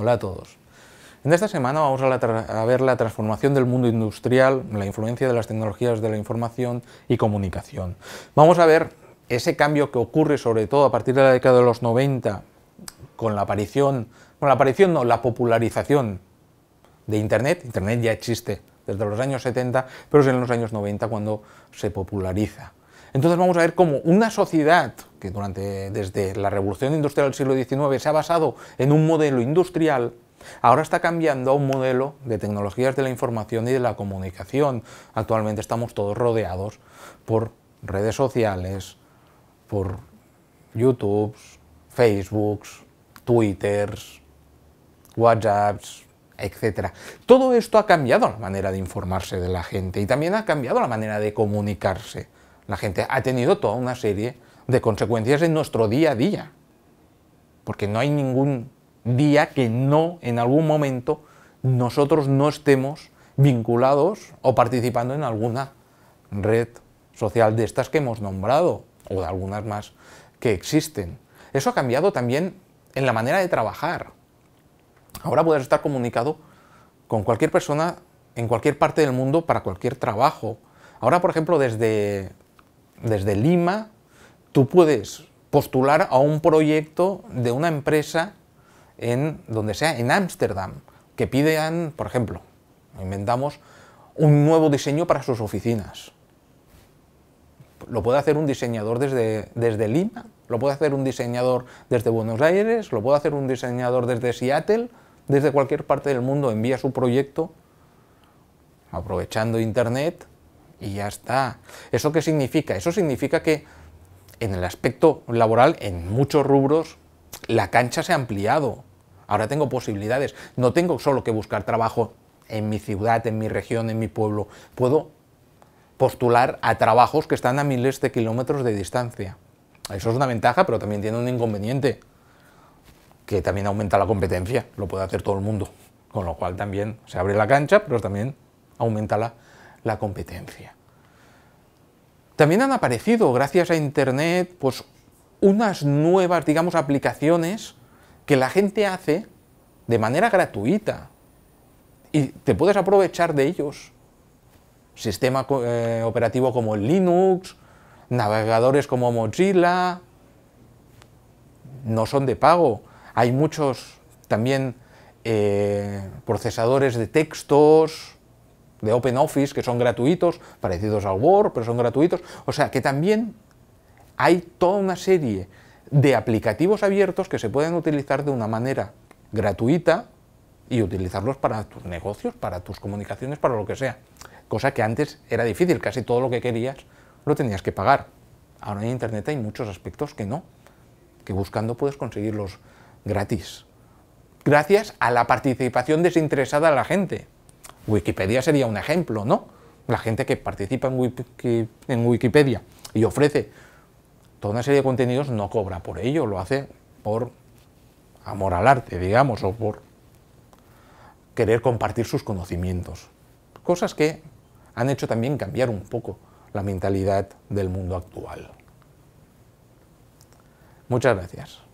Hola a todos. En esta semana vamos a, ver la transformación del mundo industrial, la influencia de las tecnologías de la información y comunicación. Vamos a ver ese cambio que ocurre sobre todo a partir de la década de los 90 con la aparición, con la aparición no, la popularización de Internet. Internet ya existe desde los años 70, pero es en los años 90 cuando se populariza. Entonces vamos a ver cómo una sociedad que durante, desde la revolución industrial del siglo XIX se ha basado en un modelo industrial, ahora está cambiando a un modelo de tecnologías de la información y de la comunicación. Actualmente estamos todos rodeados por redes sociales, por YouTube, Facebook, Twitter, WhatsApp, etc. Todo esto ha cambiado la manera de informarse de la gente y también ha cambiado la manera de comunicarse. La gente ha tenido toda una serie de consecuencias en nuestro día a día. Porque no hay ningún día que no, en algún momento, nosotros no estemos vinculados o participando en alguna red social de estas que hemos nombrado, o de algunas más que existen. Eso ha cambiado también en la manera de trabajar. Ahora puedes estar comunicado con cualquier persona en cualquier parte del mundo para cualquier trabajo. Ahora, por ejemplo, desde desde Lima, tú puedes postular a un proyecto de una empresa en donde sea, en Ámsterdam, que pidan, por ejemplo, inventamos un nuevo diseño para sus oficinas. Lo puede hacer un diseñador desde, desde Lima, lo puede hacer un diseñador desde Buenos Aires, lo puede hacer un diseñador desde Seattle, desde cualquier parte del mundo envía su proyecto aprovechando Internet y ya está. ¿Eso qué significa? Eso significa que en el aspecto laboral, en muchos rubros, la cancha se ha ampliado. Ahora tengo posibilidades. No tengo solo que buscar trabajo en mi ciudad, en mi región, en mi pueblo. Puedo postular a trabajos que están a miles de kilómetros de distancia. Eso es una ventaja, pero también tiene un inconveniente, que también aumenta la competencia. Lo puede hacer todo el mundo. Con lo cual también se abre la cancha, pero también aumenta la la competencia. También han aparecido, gracias a Internet, pues unas nuevas, digamos, aplicaciones que la gente hace de manera gratuita. Y te puedes aprovechar de ellos. Sistema eh, operativo como Linux, navegadores como Mozilla, no son de pago. Hay muchos también eh, procesadores de textos, de Office, que son gratuitos, parecidos al Word, pero son gratuitos. O sea que también hay toda una serie de aplicativos abiertos que se pueden utilizar de una manera gratuita y utilizarlos para tus negocios, para tus comunicaciones, para lo que sea. Cosa que antes era difícil, casi todo lo que querías lo tenías que pagar. Ahora en Internet hay muchos aspectos que no, que buscando puedes conseguirlos gratis. Gracias a la participación desinteresada de la gente. Wikipedia sería un ejemplo, ¿no? La gente que participa en, Wikipedia y ofrece toda una serie de contenidos no cobra por ello, lo hace por amor al arte, digamos, o por querer compartir sus conocimientos. Cosas que han hecho también cambiar un poco la mentalidad del mundo actual. Muchas gracias.